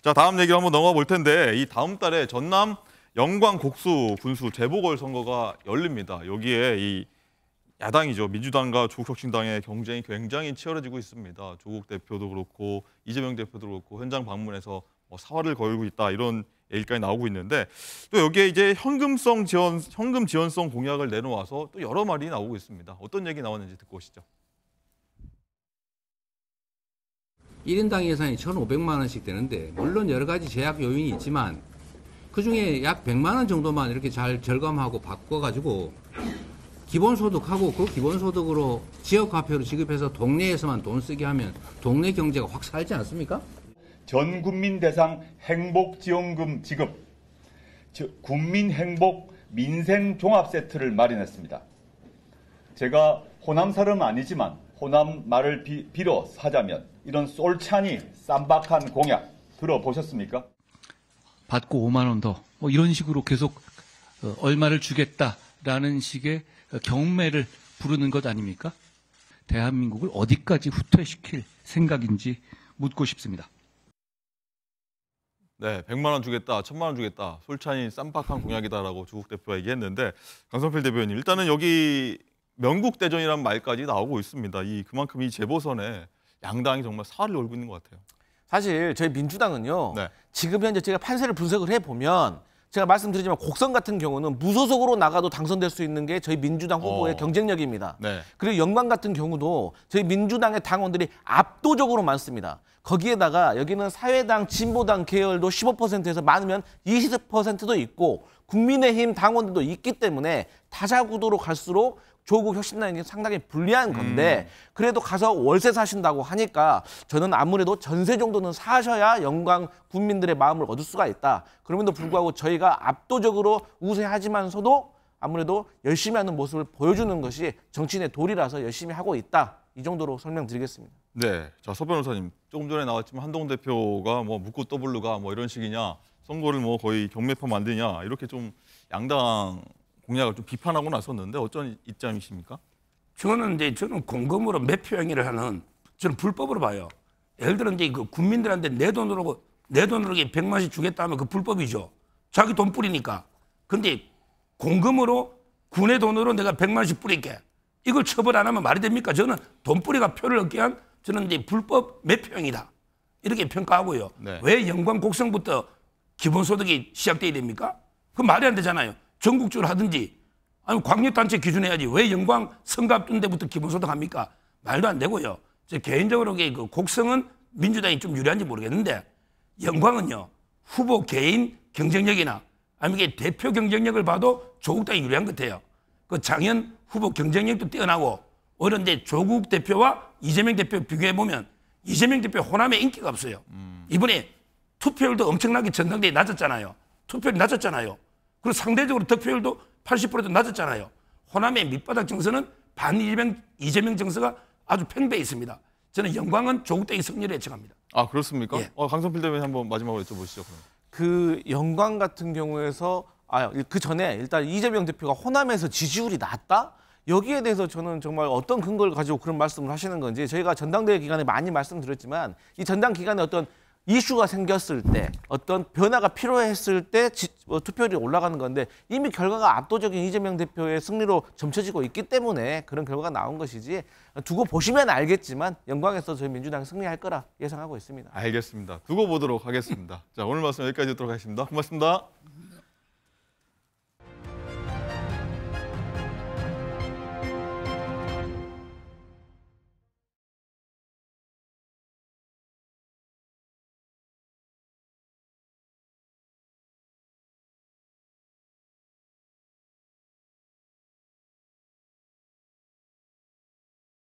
자 다음 얘기로 한번 넘어가 볼 텐데 이 다음 달에 전남 영광 곡수 군수 재보궐 선거가 열립니다. 여기에 이 야당이죠 민주당과 조국혁신당의 경쟁이 굉장히 치열해지고 있습니다. 조국 대표도 그렇고 이재명 대표도 그렇고 현장 방문해서 뭐 사활을 걸고 있다 이런 얘기까지 나오고 있는데 또 여기에 이제 현금성 지원 현금 지원성 공약을 내놓아서 또 여러 말이 나오고 있습니다. 어떤 얘기 나왔는지 듣고 오시죠. 1인당 예산이 1,500만 원씩 되는데 물론 여러 가지 제약 요인이 있지만 그 중에 약 100만 원 정도만 이렇게 잘 절감하고 바꿔가지고 기본소득하고 그 기본소득으로 지역화폐로 지급해서 동네에서만 돈 쓰게 하면 동네 경제가 확 살지 않습니까? 전 국민 대상 행복지원금 지급, 즉 국민 행복 민생 종합 세트를 마련했습니다. 제가 호남 사람 아니지만 호남 말을 비, 빌어 사자면 이런 쏠찬이 쌈박한 공약 들어보셨습니까? 받고 5만 원 더. 뭐 이런 식으로 계속 어, 얼마를 주겠다라는 식의 어, 경매를 부르는 것 아닙니까? 대한민국을 어디까지 후퇴시킬 생각인지 묻고 싶습니다. 네, 100만 원 주겠다, 1000만 원 주겠다, 솔찬이 쌈박한 공약이다라고 조국 대표가 얘기했는데 강성필 대변인 일단은 여기 명국 대전이라는 말까지 나오고 있습니다. 이 그만큼 이재보선에 양당이 정말 살을 올고 있는 것 같아요. 사실 저희 민주당은요. 네. 지금 현재 제가 판세를 분석을 해 보면 제가 말씀드리지만 곡선 같은 경우는 무소속으로 나가도 당선될 수 있는 게 저희 민주당 후보의 어. 경쟁력입니다. 네. 그리고 영광 같은 경우도 저희 민주당의 당원들이 압도적으로 많습니다. 거기에다가 여기는 사회당, 진보당 계열도 15%에서 많으면 20%도 있고 국민의힘 당원들도 있기 때문에 다자구도로 갈수록 조국 혁신당이 상당히 불리한 건데 음. 그래도 가서 월세 사신다고 하니까 저는 아무래도 전세 정도는 사셔야 영광 국민들의 마음을 얻을 수가 있다. 그럼에도 불구하고 저희가 압도적으로 우세하지만서도 아무래도 열심히 하는 모습을 보여주는 것이 정치인의 도리라서 열심히 하고 있다. 이 정도로 설명드리겠습니다. 네, 자 서 변호사님 조금 전에 나왔지만 한동 대표가 뭐 묻고 떠블루가뭐 이런 식이냐 선거를 뭐 거의 경매판 만드냐 이렇게 좀 양당 공약을 좀 비판하고 나섰는데 어쩐 입장이십니까? 저는 이제 저는 공금으로 매표 행위를 하는 저는 불법으로 봐요. 예를 들어 이제 그 국민들한테 내 돈으로 내 돈으로 100만씩 주겠다 하면 그 불법이죠. 자기 돈 뿌리니까. 근데 공금으로 군의 돈으로 내가 100만씩 뿌릴게. 이걸 처벌 안 하면 말이 됩니까? 저는 돈뿌리가 표를 얻게 한 저는 이제 불법 매표행위다. 이렇게 평가하고요. 네. 왜 연관 곡성부터 기본소득이 시작돼야 됩니까? 그 말이 안 되잖아요. 전국적으로 하든지 아니 면 광역단체 기준해야지 왜 영광 성갑준 데부터 기본소득 합니까? 말도 안 되고요. 저 개인적으로 그 곡성은 민주당이 좀 유리한지 모르겠는데 영광은요 후보 개인 경쟁력이나 아니면 이게 대표 경쟁력을 봐도 조국당이 유리한 것 같아요. 그 장현 후보 경쟁력도 뛰어나고 어른데 조국 대표와 이재명 대표 비교해 보면 이재명 대표 호남에 인기가 없어요. 음. 이번에 투표율도 엄청나게 전당대회 낮았잖아요. 투표율 이 낮았잖아요. 그리고 상대적으로 득표율도 80%도 낮았잖아요. 호남의 밑바닥 정서는 반이재명 이재명 정서가 아주 팽배 해 있습니다. 저는 영광은 조국대의 승리를 예측합니다. 아 그렇습니까? 예. 어, 강성필 대변인 한번 마지막으로 여쭤보시죠. 그럼. 그 영광 같은 경우에서 아그 전에 일단 이재명 대표가 호남에서 지지율이 낮다? 여기에 대해서 저는 정말 어떤 근거를 가지고 그런 말씀을 하시는 건지 저희가 전당대회 기간에 많이 말씀드렸지만 이 전당 기간에 어떤 이슈가 생겼을 때 어떤 변화가 필요했을 때 지, 어, 투표율이 올라가는 건데 이미 결과가 압도적인 이재명 대표의 승리로 점쳐지고 있기 때문에 그런 결과가 나온 것이지 두고 보시면 알겠지만 영광에서 저희 민주당 승리할 거라 예상하고 있습니다. 알겠습니다. 두고 보도록 하겠습니다. 자 오늘 말씀 여기까지 듣도록 하겠습니다. 고맙습니다.